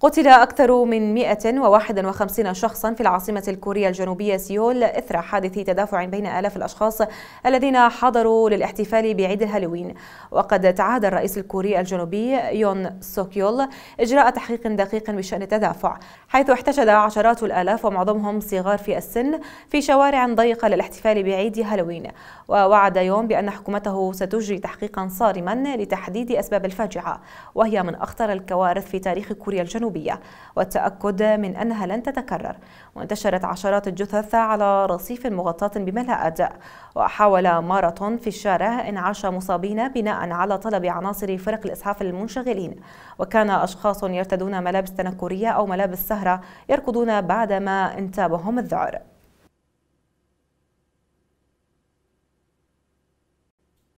قتل أكثر من 151 شخصا في العاصمة الكورية الجنوبية سيول إثر حادث تدافع بين آلاف الأشخاص الذين حضروا للاحتفال بعيد الهالوين وقد تعهد الرئيس الكوري الجنوبي يون سوكيول إجراء تحقيق دقيق بشأن التدافع حيث احتشد عشرات الآلاف ومعظمهم صغار في السن في شوارع ضيقة للاحتفال بعيد هالوين ووعد يون بأن حكومته ستجري تحقيقا صارما لتحديد أسباب الفاجعة وهي من أخطر الكوارث في تاريخ كوريا الجنوبية الجنوبية والتأكد من أنها لن تتكرر وانتشرت عشرات الجثث على رصيف مغطاة بملاءة وحاول ماراثون في الشارع إنعاش مصابين بناء على طلب عناصر فرق الإسعاف المنشغلين وكان أشخاص يرتدون ملابس تنكرية أو ملابس سهرة يركضون بعدما انتابهم الذعر